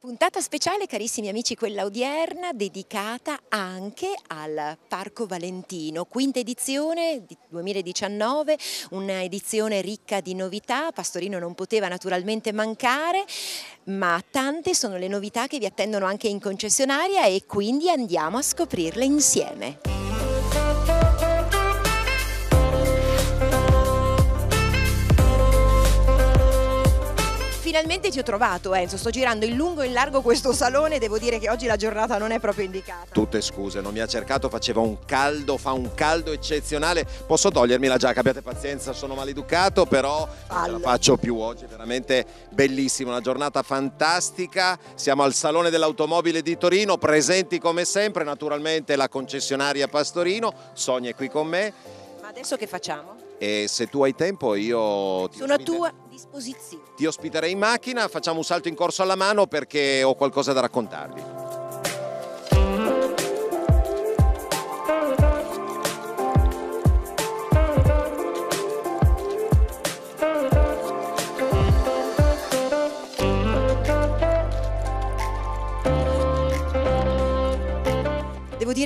Puntata speciale, carissimi amici, quella odierna dedicata anche al Parco Valentino, quinta edizione 2019, un'edizione ricca di novità, Pastorino non poteva naturalmente mancare, ma tante sono le novità che vi attendono anche in concessionaria e quindi andiamo a scoprirle insieme. finalmente ti ho trovato Enzo, sto girando in lungo e in largo questo salone, devo dire che oggi la giornata non è proprio indicata. Tutte scuse, non mi ha cercato, faceva un caldo, fa un caldo eccezionale, posso togliermi la giacca, abbiate pazienza, sono maleducato, però Fallo. non la faccio più oggi, veramente bellissimo, una giornata fantastica, siamo al Salone dell'Automobile di Torino, presenti come sempre, naturalmente la concessionaria Pastorino, Sonia è qui con me adesso che facciamo? E se tu hai tempo io... Ti Sono a tua disposizione. Ti ospiterei in macchina, facciamo un salto in corso alla mano perché ho qualcosa da raccontarvi.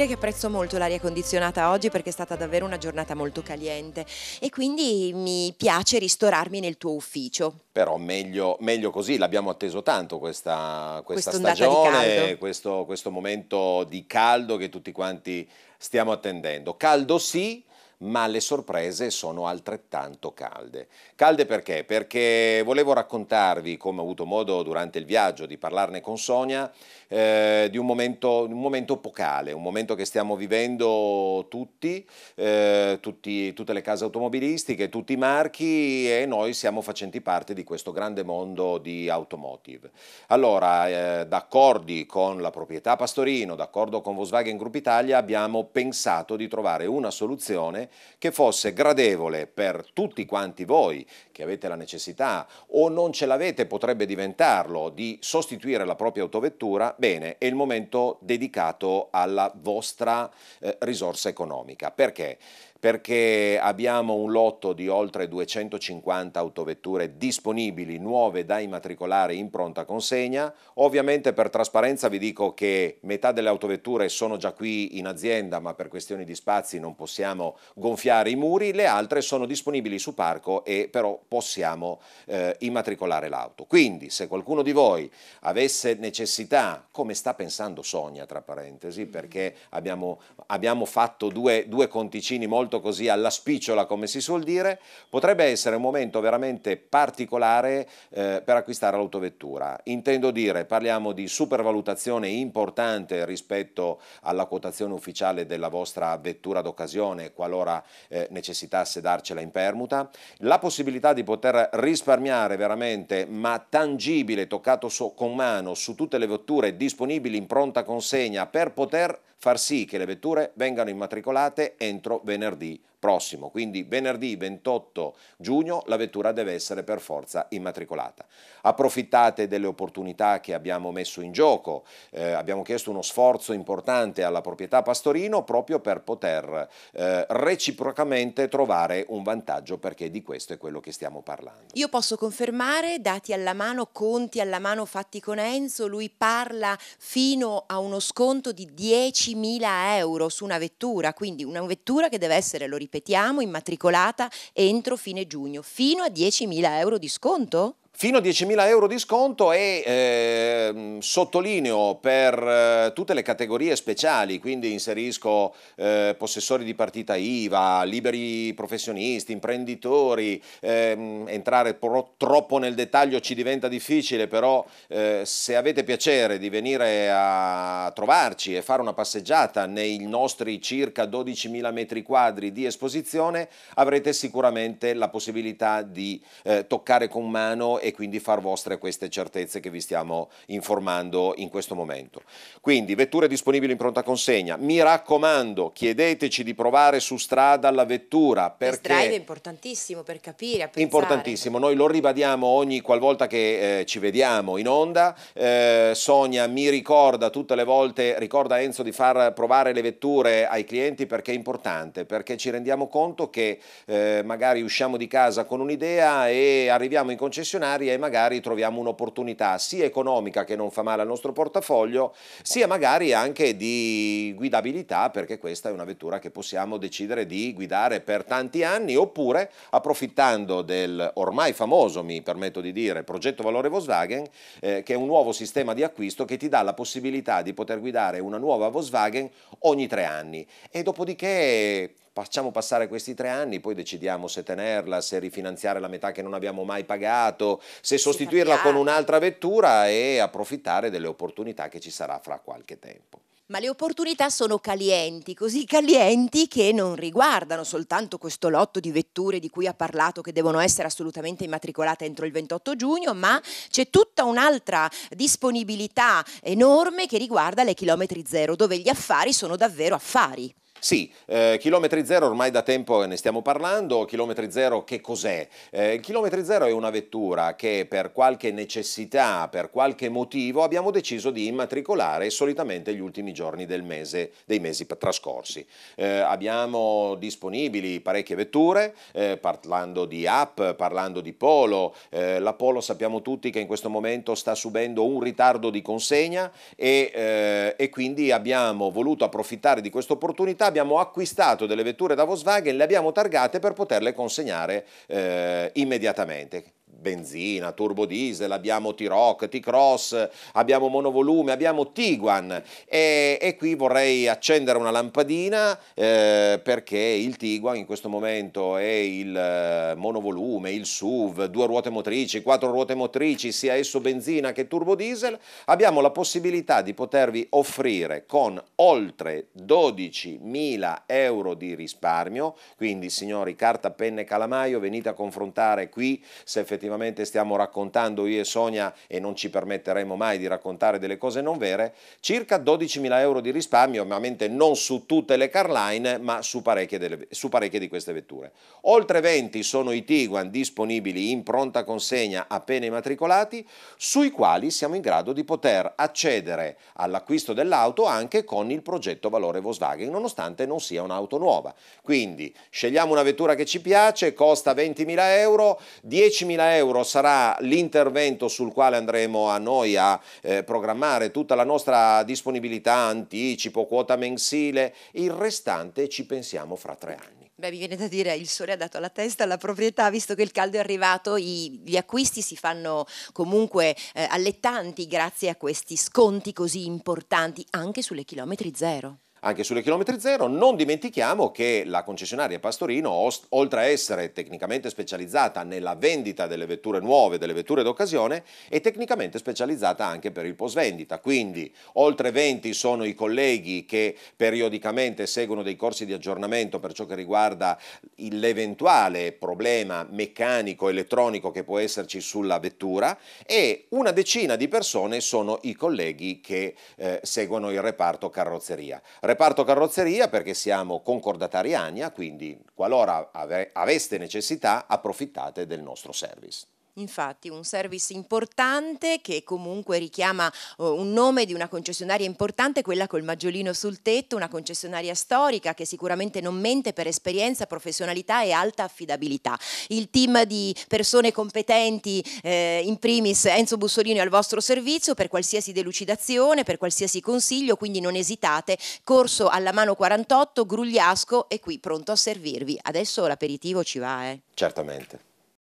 dire che apprezzo molto l'aria condizionata oggi perché è stata davvero una giornata molto caliente e quindi mi piace ristorarmi nel tuo ufficio. Però meglio, meglio così, l'abbiamo atteso tanto questa, questa stagione, questo, questo momento di caldo che tutti quanti stiamo attendendo. Caldo sì, ma le sorprese sono altrettanto calde. Calde perché? Perché volevo raccontarvi, come ho avuto modo durante il viaggio di parlarne con Sonia, eh, di un momento, un momento epocale, un momento che stiamo vivendo tutti, eh, tutti, tutte le case automobilistiche, tutti i marchi e noi siamo facenti parte di questo grande mondo di automotive. Allora, eh, d'accordi con la proprietà Pastorino, d'accordo con Volkswagen Group Italia, abbiamo pensato di trovare una soluzione che fosse gradevole per tutti quanti voi che avete la necessità o non ce l'avete, potrebbe diventarlo, di sostituire la propria autovettura, bene, è il momento dedicato alla vostra eh, risorsa economica. Perché? perché abbiamo un lotto di oltre 250 autovetture disponibili, nuove da immatricolare in pronta consegna. Ovviamente per trasparenza vi dico che metà delle autovetture sono già qui in azienda, ma per questioni di spazi non possiamo gonfiare i muri, le altre sono disponibili su parco e però possiamo eh, immatricolare l'auto. Quindi se qualcuno di voi avesse necessità, come sta pensando Sonia tra parentesi, perché abbiamo, abbiamo fatto due, due conticini molto soltanto così alla spicciola come si suol dire, potrebbe essere un momento veramente particolare eh, per acquistare l'autovettura. Intendo dire, parliamo di supervalutazione importante rispetto alla quotazione ufficiale della vostra vettura d'occasione, qualora eh, necessitasse darcela in permuta, la possibilità di poter risparmiare veramente, ma tangibile, toccato so, con mano, su tutte le vetture disponibili in pronta consegna per poter far sì che le vetture vengano immatricolate entro venerdì venerdì prossimo, quindi venerdì 28 giugno la vettura deve essere per forza immatricolata. Approfittate delle opportunità che abbiamo messo in gioco, eh, abbiamo chiesto uno sforzo importante alla proprietà Pastorino proprio per poter eh, reciprocamente trovare un vantaggio perché di questo è quello che stiamo parlando. Io posso confermare, dati alla mano, conti alla mano fatti con Enzo, lui parla fino a uno sconto di 10.000 euro su una vettura, quindi una vettura che deve essere essere, lo ripetiamo, immatricolata entro fine giugno, fino a 10.000 euro di sconto? fino a 10.000 euro di sconto e eh, sottolineo per eh, tutte le categorie speciali, quindi inserisco eh, possessori di partita IVA, liberi professionisti, imprenditori, ehm, entrare pro- troppo nel dettaglio ci diventa difficile, però eh, se avete piacere di venire a trovarci e fare una passeggiata nei nostri circa 12.000 metri quadri di esposizione, avrete sicuramente la possibilità di eh, toccare con mano e quindi far vostre queste certezze che vi stiamo informando in questo momento. Quindi vetture disponibili in pronta consegna, mi raccomando chiedeteci di provare su strada la vettura perché... Il è importantissimo per capire, Importantissimo, noi lo ribadiamo ogni qualvolta che eh, ci vediamo in onda, eh, Sonia mi ricorda tutte le volte, ricorda Enzo di far provare le vetture ai clienti perché è importante, perché ci rendiamo conto che eh, magari usciamo di casa con un'idea e arriviamo in concessionario straordinaria e magari troviamo un'opportunità sia economica che non fa male al nostro portafoglio, sia magari anche di guidabilità perché questa è una vettura che possiamo decidere di guidare per tanti anni oppure approfittando del ormai famoso, mi permetto di dire, progetto valore Volkswagen, eh, che è un nuovo sistema di acquisto che ti dà la possibilità di poter guidare una nuova Volkswagen ogni tre anni e dopodiché facciamo passare questi tre anni, poi decidiamo se tenerla, se rifinanziare la metà che non abbiamo mai pagato, se sostituirla con un'altra vettura e approfittare delle opportunità che ci sarà fra qualche tempo. Ma le opportunità sono calienti, così calienti che non riguardano soltanto questo lotto di vetture di cui ha parlato che devono essere assolutamente immatricolate entro il 28 giugno, ma c'è tutta un'altra disponibilità enorme che riguarda le chilometri zero, dove gli affari sono davvero affari. Sì, eh, chilometri zero ormai da tempo ne stiamo parlando, chilometri zero che cos'è? Eh, chilometri zero è una vettura che per qualche necessità, per qualche motivo abbiamo deciso di immatricolare solitamente gli ultimi giorni del mese, dei mesi trascorsi. Eh, abbiamo disponibili parecchie vetture, eh, parlando di app, parlando di Polo, eh, la Polo sappiamo tutti che in questo momento sta subendo un ritardo di consegna e, eh, e quindi abbiamo voluto approfittare di questa opportunità abbiamo acquistato delle vetture da Volkswagen, le abbiamo targate per poterle consegnare eh, immediatamente benzina, turbo diesel, abbiamo T-Rock, T-Cross, abbiamo monovolume, abbiamo Tiguan e, e qui vorrei accendere una lampadina eh, perché il Tiguan in questo momento è il eh, monovolume, il SUV, due ruote motrici, quattro ruote motrici, sia esso benzina che turbo diesel, abbiamo la possibilità di potervi offrire con oltre 12.000 euro di risparmio, quindi signori carta, penne calamaio, venite a confrontare qui se effettivamente effettivamente stiamo raccontando io e Sonia e non ci permetteremo mai di raccontare delle cose non vere, circa 12.000 euro di risparmio, ovviamente non su tutte le carline, ma su parecchie, delle, su parecchie di queste vetture. Oltre 20 sono i Tiguan disponibili in pronta consegna appena immatricolati, sui quali siamo in grado di poter accedere all'acquisto dell'auto anche con il progetto valore Volkswagen, nonostante non sia un'auto nuova. Quindi scegliamo una vettura che ci piace, costa 20.000 euro, 10.000 euro euro sarà l'intervento sul quale andremo a noi a eh, programmare tutta la nostra disponibilità, anticipo, quota mensile, il restante ci pensiamo fra tre anni. Beh, mi viene da dire, il sole ha dato la testa alla proprietà, visto che il caldo è arrivato, i, gli acquisti si fanno comunque eh, allettanti grazie a questi sconti così importanti anche sulle chilometri zero anche sulle chilometri zero. Non dimentichiamo che la concessionaria Pastorino, oltre a essere tecnicamente specializzata nella vendita delle vetture nuove, delle vetture d'occasione, è tecnicamente specializzata anche per il post vendita. Quindi oltre 20 sono i colleghi che periodicamente seguono dei corsi di aggiornamento per ciò che riguarda l'eventuale problema meccanico, elettronico che può esserci sulla vettura e una decina di persone sono i colleghi che eh, seguono il reparto carrozzeria Reparto carrozzeria perché siamo concordatari ANIA, quindi qualora ave aveste necessità approfittate del nostro service. Infatti un service importante che comunque richiama oh, un nome di una concessionaria importante, quella col maggiolino sul tetto, una concessionaria storica che sicuramente non mente per esperienza, professionalità e alta affidabilità. Il team di persone competenti, eh, in primis Enzo Bussolini è al vostro servizio per qualsiasi delucidazione, per qualsiasi consiglio, quindi non esitate, corso alla mano 48, Grugliasco è qui pronto a servirvi. Adesso l'aperitivo ci va, eh? Certamente.